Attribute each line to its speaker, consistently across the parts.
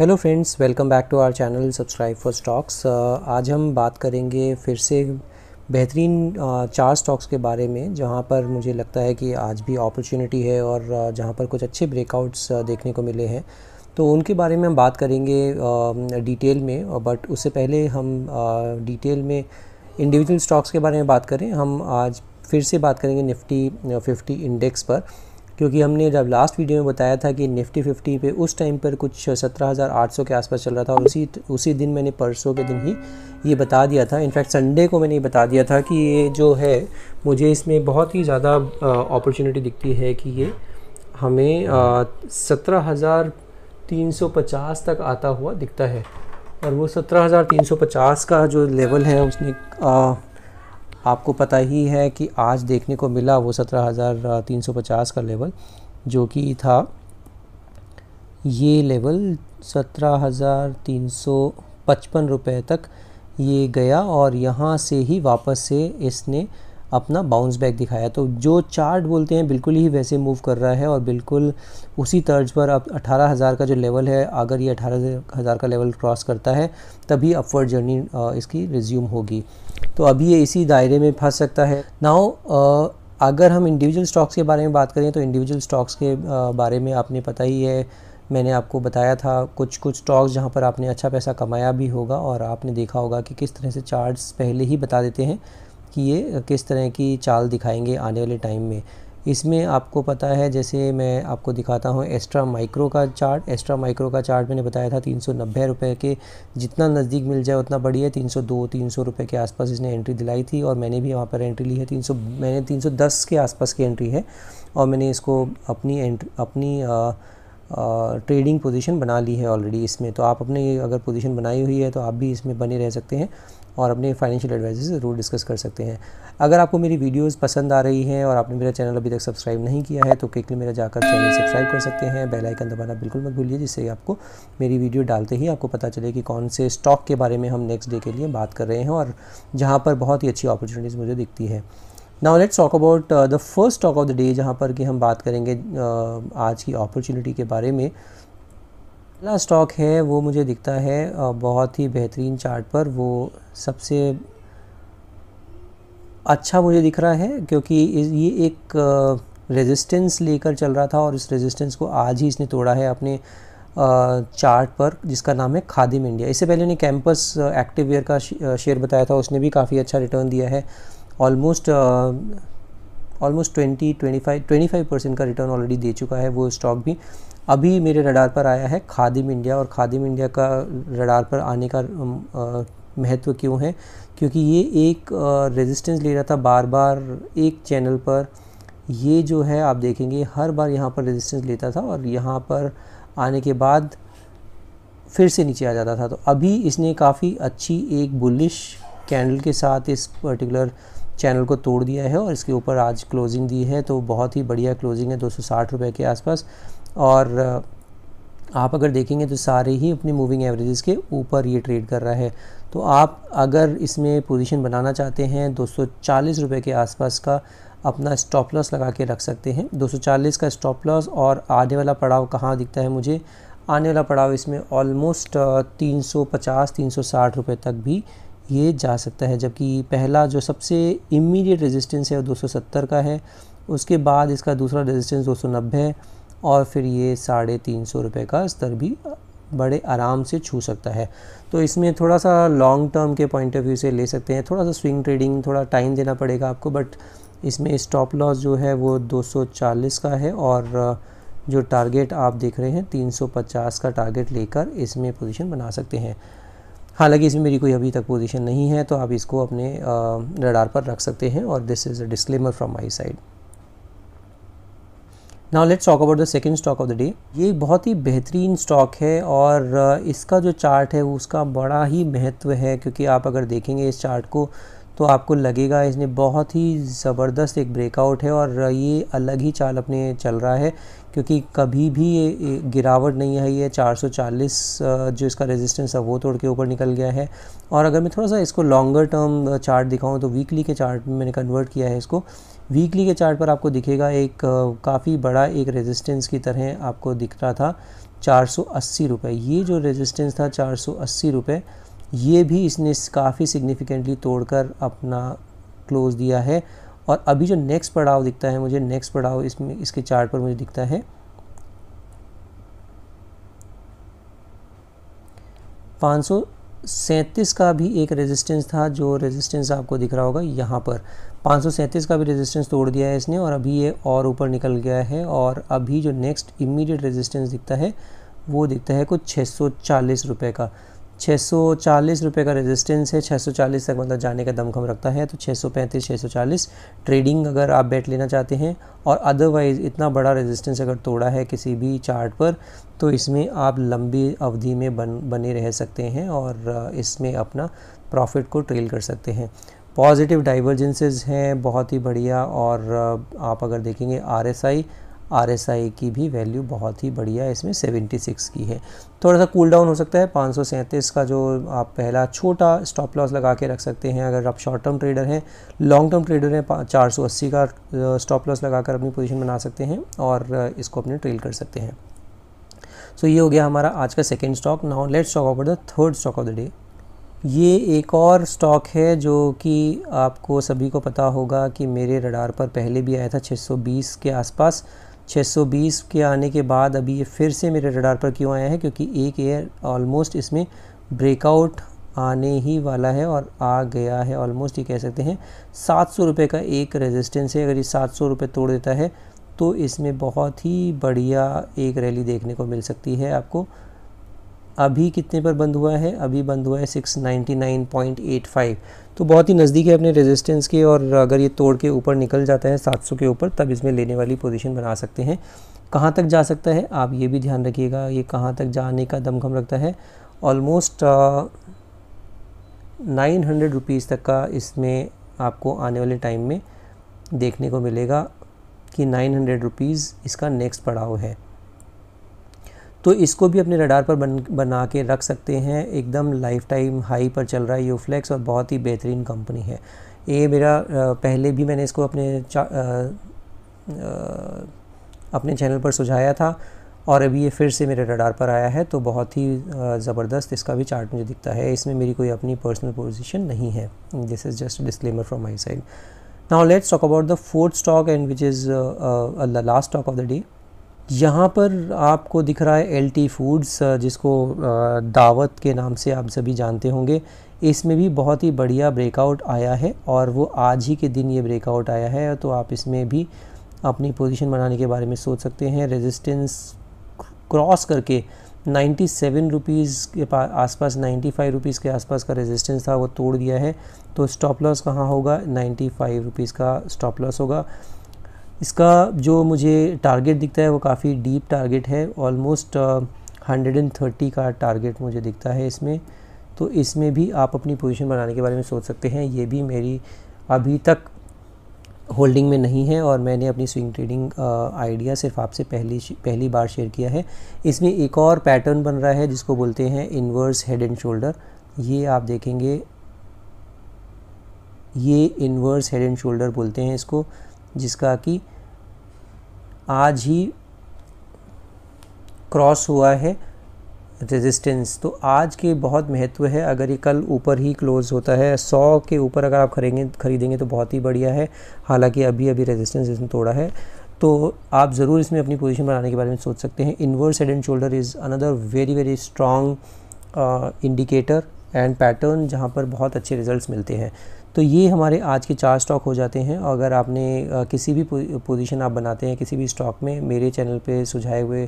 Speaker 1: hello friends welcome back to our channel subscribe for stocks आज हम बात करेंगे फिर से बेहतरीन uh, चार स्टॉक्स के बारे में जहां पर मुझे लगता है कि आज भी अपॉर्चुनिटी है और uh, जहां पर कुछ अच्छे ब्रेकआउट्स uh, देखने को मिले हैं तो उनके बारे में हम बात करेंगे डिटेल um, में बट उससे पहले हम डिटेल में इंडिविजुअल स्टॉक्स के बारे में बात करें हम आज फिर से बात करेंगे निफ्टी फिफ्टी इंडेक्स पर क्योंकि हमने जब लास्ट वीडियो में बताया था कि निफ्टी फिफ्टी पे उस टाइम पर कुछ सत्रह हज़ार आठ सौ के आसपास चल रहा था और उसी उसी दिन मैंने परसों के दिन ही ये बता दिया था इनफैक्ट संडे को मैंने ये बता दिया था कि ये जो है मुझे इसमें बहुत ही ज़्यादा अपॉर्चुनिटी दिखती है कि ये हमें सत्रह हज़ार तीन सौ पचास तक आता हुआ दिखता है और वो सत्रह हज़ार तीन सौ पचास का जो लेवल है उसने आ, आपको पता ही है कि आज देखने को मिला वो सत्रह हज़ार तीन सौ पचास का लेवल जो कि था ये लेवल सत्रह हज़ार तीन सौ पचपन रुपये तक ये गया और यहाँ से ही वापस से इसने अपना बाउंस बैक दिखाया तो जो चार्ट बोलते हैं बिल्कुल ही वैसे मूव कर रहा है और बिल्कुल उसी तर्ज पर अब अठारह हज़ार का जो लेवल है अगर ये अठारह हज़ार का लेवल क्रॉस करता है तभी अपवर्ड जर्नी इसकी रिज्यूम होगी तो अभी ये इसी दायरे में फंस सकता है नाउ अगर हम इंडिविजुअल स्टॉक्स के बारे में बात करें तो इंडिविजुअल स्टॉक्स के बारे में आपने पता ही है मैंने आपको बताया था कुछ कुछ स्टॉक्स जहाँ पर आपने अच्छा पैसा कमाया भी होगा और आपने देखा होगा कि किस तरह से चार्ट्स पहले ही बता देते हैं कि ये किस तरह की चाल दिखाएंगे आने वाले टाइम में इसमें आपको पता है जैसे मैं आपको दिखाता हूँ एस्ट्रा माइक्रो का चार्ट एक्स्ट्रा माइक्रो का चार्ट मैंने बताया था तीन सौ रुपये के जितना नज़दीक मिल जाए उतना बढ़िया तीन सौ दो तीन सौ रुपये के आसपास इसने एंट्री दिलाई थी और मैंने भी वहाँ पर एंट्री ली है तीन सौ मैंने तीन सौ दस के आसपास की एंट्री है और मैंने इसको अपनी एंट्री अपनी आ, ट्रेडिंग पोजीशन बना ली है ऑलरेडी इसमें तो आप अपने अगर पोजीशन बनाई हुई है तो आप भी इसमें बने रह सकते हैं और अपने फाइनेंशियल एडवाइजर से ज़रूर डिस्कस कर सकते हैं अगर आपको मेरी वीडियोस पसंद आ रही हैं और आपने मेरा चैनल अभी तक सब्सक्राइब नहीं किया है तो क्विकली मेरा जाकर चैनल सब्सक्राइब कर सकते हैं बेल आइकन दबाना बिल्कुल मत भूलिए जिससे आपको मेरी वीडियो डालते ही आपको पता चले कि कौन से स्टॉक के बारे में हम नेक्स्ट डे के लिए बात कर रहे हैं और जहाँ पर बहुत ही अच्छी अपॉर्चुनिटीज़ मुझे दिखती है now let's talk about the first talk of the day जहाँ पर कि हम बात करेंगे uh, आज की अपॉर्चुनिटी के बारे में पहला स्टॉक है वो मुझे दिखता है uh, बहुत ही बेहतरीन चार्ट पर वो सबसे अच्छा मुझे दिख रहा है क्योंकि ये एक रेजिस्टेंस uh, लेकर चल रहा था और इस रेजिस्टेंस को आज ही इसने तोड़ा है अपने चार्ट uh, पर जिसका नाम है खादिम इंडिया इससे पहले ने कैंपस एक्टिव वेयर का शेयर uh, बताया था उसने भी काफ़ी अच्छा रिटर्न दिया है almost almost twenty twenty five twenty five percent का रिटर्न ऑलरेडी दे चुका है वो स्टॉक भी अभी मेरे रडार पर आया है खादिम इंडिया और खादिम इंडिया का रडार पर आने का महत्व क्यों है क्योंकि ये एक रेजिस्टेंस ले रहा था बार बार एक चैनल पर ये जो है आप देखेंगे हर बार यहाँ पर रेजिस्टेंस लेता था और यहाँ पर आने के बाद फिर से नीचे आ जाता था तो अभी इसने काफ़ी अच्छी एक बुलिश कैंडल के साथ इस पर्टिकुलर चैनल को तोड़ दिया है और इसके ऊपर आज क्लोजिंग दी है तो बहुत ही बढ़िया क्लोजिंग है दो सौ के आसपास और आप अगर देखेंगे तो सारे ही अपनी मूविंग एवरेजेस के ऊपर ये ट्रेड कर रहा है तो आप अगर इसमें पोजीशन बनाना चाहते हैं दो रुपए के आसपास का अपना स्टॉप लॉस लगा के रख सकते हैं 240 का स्टॉप लॉस और आने वाला पड़ाव कहाँ दिखता है मुझे आने वाला पड़ाव इसमें ऑलमोस्ट 350 360 रुपए तक भी ये जा सकता है जबकि पहला जो सबसे इमीडिएट रेजिस्टेंस है वो 270 का है उसके बाद इसका दूसरा रेजिस्टेंस 290 और फिर ये साढ़े तीन सौ रुपये का स्तर भी बड़े आराम से छू सकता है तो इसमें थोड़ा सा लॉन्ग टर्म के पॉइंट ऑफ व्यू से ले सकते हैं थोड़ा सा स्विंग ट्रेडिंग थोड़ा टाइम देना पड़ेगा आपको बट इसमें स्टॉप लॉस जो है वो 240 का है और जो टारगेट आप देख रहे हैं 350 का टारगेट लेकर इसमें पोजीशन बना सकते हैं हालांकि इसमें मेरी कोई अभी तक पोजीशन नहीं है तो आप इसको अपने रडार पर रख सकते हैं और this is a disclaimer from my side now let's talk about the second stock of the day ये बहुत ही बेहतरीन स्टॉक है और इसका जो चार्ट है उसका बड़ा ही महत्व है क्योंकि आप अगर देखेंगे इस चार्ट को तो आपको लगेगा इसने बहुत ही ज़बरदस्त एक ब्रेकआउट है और ये अलग ही चाल अपने चल रहा है क्योंकि कभी भी ये गिरावट नहीं आई है 440 जो इसका रेजिस्टेंस है वो तोड़ के ऊपर निकल गया है और अगर मैं थोड़ा सा इसको लॉन्गर टर्म चार्ट दिखाऊँ तो वीकली के चार्ट में मैंने कन्वर्ट किया है इसको वीकली के चार्ट पर आपको दिखेगा एक काफ़ी बड़ा एक रेजिस्टेंस की तरह आपको दिख रहा था चार सौ ये जो रेजिस्टेंस था चार सौ ये भी इसने काफ़ी सिग्निफिकेंटली तोड़कर अपना क्लोज दिया है और अभी जो नेक्स्ट पड़ाव दिखता है मुझे नेक्स्ट पड़ाव इसमें इसके चार्ट पर मुझे दिखता है पाँच सौ सैंतीस का भी एक रेजिस्टेंस था जो रेजिस्टेंस आपको दिख रहा होगा यहाँ पर पाँच सौ सैंतीस का भी रेजिस्टेंस तोड़ दिया है इसने और अभी ये और ऊपर निकल गया है और अभी जो नेक्स्ट इमीडिएट रेजिस्टेंस दिखता है वो दिखता है कुछ छः सौ चालीस रुपये का 640 रुपए का रेजिस्टेंस है 640 तक मतलब जाने का दमखम रखता है तो 635 640 ट्रेडिंग अगर आप बैठ लेना चाहते हैं और अदरवाइज़ इतना बड़ा रेजिस्टेंस अगर तोड़ा है किसी भी चार्ट पर तो इसमें आप लंबी अवधि में बन बने रह सकते हैं और इसमें अपना प्रॉफिट को ट्रेल कर सकते हैं पॉजिटिव डाइवर्जेंसेज हैं बहुत ही बढ़िया और आप अगर देखेंगे आर आर की भी वैल्यू बहुत ही बढ़िया है इसमें 76 की है थोड़ा सा कूल डाउन हो सकता है पाँच का जो आप पहला छोटा स्टॉप लॉस लगा के रख सकते हैं अगर आप शॉर्ट टर्म ट्रेडर हैं लॉन्ग टर्म ट्रेडर हैं 480 का स्टॉप लॉस लगाकर अपनी पोजीशन बना सकते हैं और इसको अपने ट्रेल कर सकते हैं सो so, ये हो गया हमारा आज का second stock now let's talk of the third stock of the day ये एक और स्टॉक है जो कि आपको सभी को पता होगा कि मेरे रडार पर पहले भी आया था 620 के आसपास 620 के आने के बाद अभी ये फिर से मेरे रडार पर क्यों आया है क्योंकि एक एयर ऑलमोस्ट इसमें ब्रेकआउट आने ही वाला है और आ गया है ऑलमोस्ट ये कह सकते हैं सात सौ रुपये का एक रेजिस्टेंस है अगर ये सात सौ रुपये तोड़ देता है तो इसमें बहुत ही बढ़िया एक रैली देखने को मिल सकती है आपको अभी कितने पर बंद हुआ है अभी बंद हुआ है 699.85 तो बहुत ही नज़दीक है अपने रेजिस्टेंस के और अगर ये तोड़ के ऊपर निकल जाता है 700 के ऊपर तब इसमें लेने वाली पोजीशन बना सकते हैं कहाँ तक जा सकता है आप ये भी ध्यान रखिएगा ये कहाँ तक जाने का दमखम रखता है ऑलमोस्ट नाइन हंड्रेड रुपीज़ तक का इसमें आपको आने वाले टाइम में देखने को मिलेगा कि नाइन हंड्रेड रुपीज़ इसका नेक्स्ट पड़ाव है तो इसको भी अपने रडार पर बन बना के रख सकते हैं एकदम लाइफ टाइम हाई पर चल रहा है यूफ्लेक्स और बहुत ही बेहतरीन कंपनी है ये मेरा पहले भी मैंने इसको अपने आ, अपने चैनल पर सुझाया था और अभी ये फिर से मेरे रडार पर आया है तो बहुत ही ज़बरदस्त इसका भी चार्ट मुझे दिखता है इसमें मेरी कोई अपनी पर्सनल पोजीशन नहीं है this is just disclaimer from my side now let's talk about the fourth stock and which is the last stock of the day यहाँ पर आपको दिख रहा है एलटी फूड्स जिसको दावत के नाम से आप सभी जानते होंगे इसमें भी बहुत ही बढ़िया ब्रेकआउट आया है और वो आज ही के दिन ये ब्रेकआउट आया है तो आप इसमें भी अपनी पोजीशन बनाने के बारे में सोच सकते हैं रेजिस्टेंस क्रॉस करके नाइन्टी सेवन रुपीज़ के पास नाइन्टी फाइव रुपीज़ के आसपास का रेजिस्टेंस था वो तोड़ दिया है तो स्टॉप लॉस कहाँ होगा नाइन्टी फाइव रुपीज़ का स्टॉप लॉस होगा इसका जो मुझे टारगेट दिखता है वो काफ़ी डीप टारगेट है ऑलमोस्ट हंड्रेड एंड थर्टी का टारगेट मुझे दिखता है इसमें तो इसमें भी आप अपनी पोजीशन बनाने के बारे में सोच सकते हैं ये भी मेरी अभी तक होल्डिंग में नहीं है और मैंने अपनी स्विंग ट्रेडिंग आइडिया सिर्फ आपसे पहली पहली बार शेयर किया है इसमें एक और पैटर्न बन रहा है जिसको बोलते हैं इन्वर्स हेड एंड शोल्डर ये आप देखेंगे ये इन्वर्स हेड एंड शोल्डर बोलते हैं इसको जिसका कि आज ही क्रॉस हुआ है रेजिस्टेंस तो आज के बहुत महत्व है अगर ये कल ऊपर ही क्लोज़ होता है सौ के ऊपर अगर आप खरीदेंगे खरीदेंगे तो बहुत ही बढ़िया है हालांकि अभी अभी रेजिस्टेंस इसमें तोड़ा है तो आप ज़रूर इसमें अपनी पोजीशन बनाने के बारे में सोच सकते हैं inverse head and shoulder is another very very strong indicator and pattern जहाँ पर बहुत अच्छे रिजल्ट मिलते हैं तो ये हमारे आज के चार स्टॉक हो जाते हैं और अगर आपने किसी भी पोजीशन आप बनाते हैं किसी भी स्टॉक में मेरे चैनल पे सुझाए हुए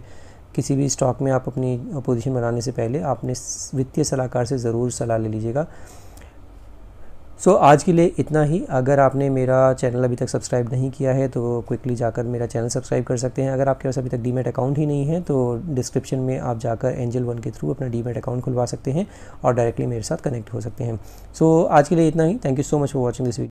Speaker 1: किसी भी स्टॉक में आप अपनी पोजीशन बनाने से पहले आपने वित्तीय सलाहकार से ज़रूर सलाह ले लीजिएगा सो so, आज के लिए इतना ही अगर आपने मेरा चैनल अभी तक सब्सक्राइब नहीं किया है तो क्विकली जाकर मेरा चैनल सब्सक्राइब कर सकते हैं अगर आपके पास अभी तक डीमेट अकाउंट ही नहीं है तो डिस्क्रिप्शन में आप जाकर एंजल वन के थ्रू अपना डीमेट अकाउंट खुलवा सकते हैं और डायरेक्टली मेरे साथ कनेक्ट हो सकते हैं सो so, आज के लिए इतना ही thank you so much for watching this video